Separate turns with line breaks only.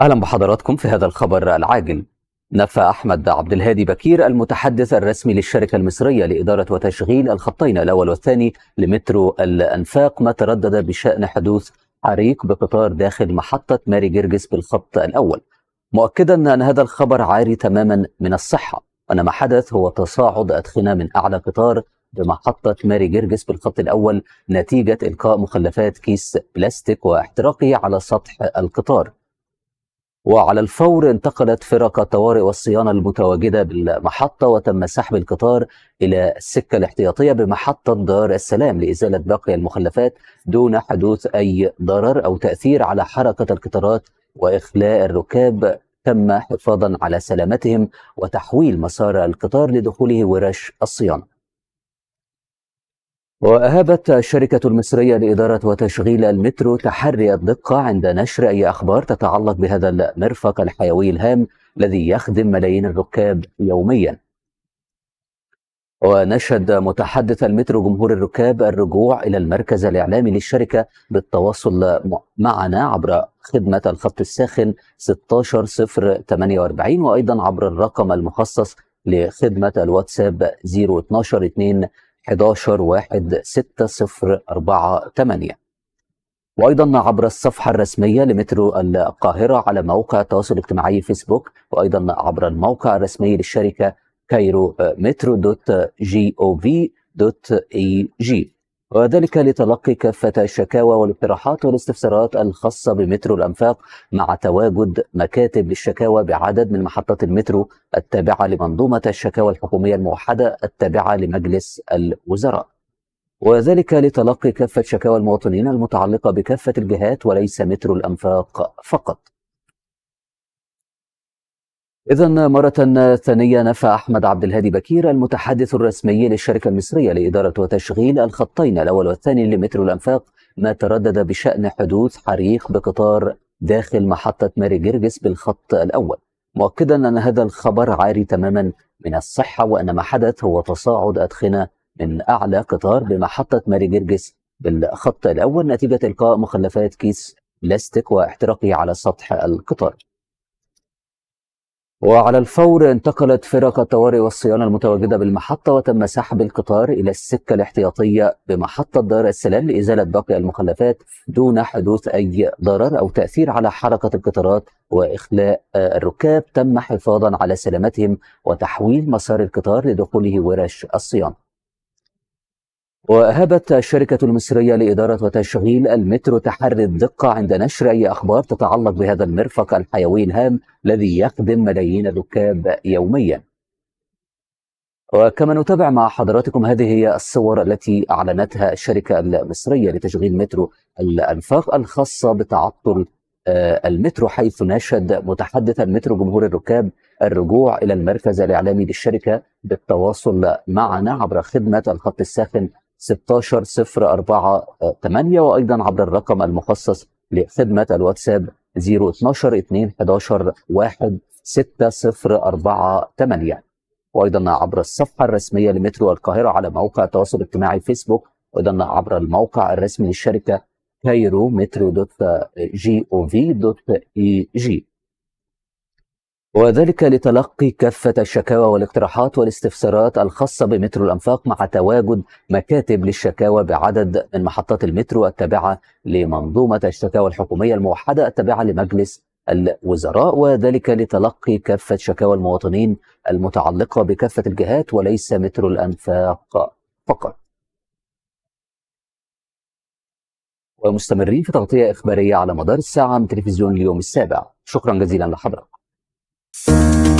أهلا بحضراتكم في هذا الخبر العاجل نفى أحمد عبد الهادي بكير المتحدث الرسمي للشركة المصرية لإدارة وتشغيل الخطين الأول والثاني لمترو الأنفاق ما تردد بشأن حدوث حريق بقطار داخل محطة ماري جرجس بالخط الأول مؤكدا أن هذا الخبر عاري تماما من الصحة أن ما حدث هو تصاعد أدخنة من أعلى قطار بمحطة ماري جرجس بالخط الأول نتيجة إلقاء مخلفات كيس بلاستيك واحتراقه على سطح القطار وعلى الفور انتقلت فرق الطوارئ والصيانة المتواجدة بالمحطة وتم سحب القطار إلى السكة الاحتياطية بمحطة دار السلام لإزالة باقي المخلفات دون حدوث أي ضرر أو تأثير على حركة القطارات وإخلاء الركاب تم حفاظا على سلامتهم وتحويل مسار القطار لدخوله ورش الصيانه وأهابت الشركة المصرية لإدارة وتشغيل المترو تحري الدقة عند نشر أي أخبار تتعلق بهذا المرفق الحيوي الهام الذي يخدم ملايين الركاب يوميا ونشد متحدث المترو جمهور الركاب الرجوع إلى المركز الإعلامي للشركة بالتواصل معنا عبر خدمة الخط الساخن 16048 وأيضا عبر الرقم المخصص لخدمة الواتساب 012 11 1 6 0 4 8 وايضا عبر الصفحه الرسميه لمترو القاهره على موقع التواصل الاجتماعي فيسبوك وايضا عبر الموقع الرسمي للشركه كايرو مترو دوت جي او في دوت اي جي وذلك لتلقي كافة الشكاوى والاقتراحات والاستفسارات الخاصة بمترو الأنفاق مع تواجد مكاتب للشكاوى بعدد من محطات المترو التابعة لمنظومة الشكاوى الحكومية الموحدة التابعة لمجلس الوزراء وذلك لتلقي كافة شكاوى المواطنين المتعلقة بكافة الجهات وليس مترو الأنفاق فقط إذا مرة ثانية نفى أحمد عبد الهادي بكير المتحدث الرسمي للشركة المصرية لإدارة وتشغيل الخطين الأول والثاني لمترو الأنفاق ما تردد بشأن حدوث حريق بقطار داخل محطة ماري جرجس بالخط الأول مؤكدا أن هذا الخبر عاري تماما من الصحة وأن ما حدث هو تصاعد أدخنة من أعلى قطار بمحطة ماري جرجس بالخط الأول نتيجة إلقاء مخلفات كيس بلاستيك واحتراقه على سطح القطار وعلى الفور انتقلت فرق الطوارئ والصيانة المتواجدة بالمحطة وتم سحب القطار إلى السكة الاحتياطية بمحطة دار السلام لإزالة باقي المخلفات دون حدوث أي ضرر أو تأثير على حركة القطارات وإخلاء الركاب تم حفاظا على سلامتهم وتحويل مسار القطار لدخوله ورش الصيانة وهبت الشركة المصرية لإدارة وتشغيل المترو تحري الدقة عند نشر أي أخبار تتعلق بهذا المرفق الحيوي الهام الذي يخدم ملايين الركاب يوميا وكما نتابع مع حضراتكم هذه هي الصور التي أعلنتها الشركة المصرية لتشغيل مترو الأنفاق الخاصة بتعطل آه، المترو حيث ناشد متحدثا مترو جمهور الركاب الرجوع إلى المركز الإعلامي للشركة بالتواصل معنا عبر خدمة الخط الساخن 16 04 8 وايضا عبر الرقم المخصص لخدمه الواتساب 012 2 11 1 6 0 4 8 وايضا عبر الصفحه الرسميه لمترو القاهره على موقع التواصل الاجتماعي فيسبوك وايضا عبر الموقع الرسمي للشركه كايرو مترو دوت جي او في دوت اي جي وذلك لتلقي كافة الشكاوى والاقتراحات والاستفسارات الخاصة بمترو الأنفاق مع تواجد مكاتب للشكاوى بعدد من محطات المترو التابعة لمنظومة الشكاوى الحكومية الموحدة التابعة لمجلس الوزراء وذلك لتلقي كافة شكاوى المواطنين المتعلقة بكافة الجهات وليس مترو الأنفاق فقط ومستمرين في تغطية إخبارية على مدار الساعة من تلفزيون اليوم السابع شكرا جزيلا لحضرتك Música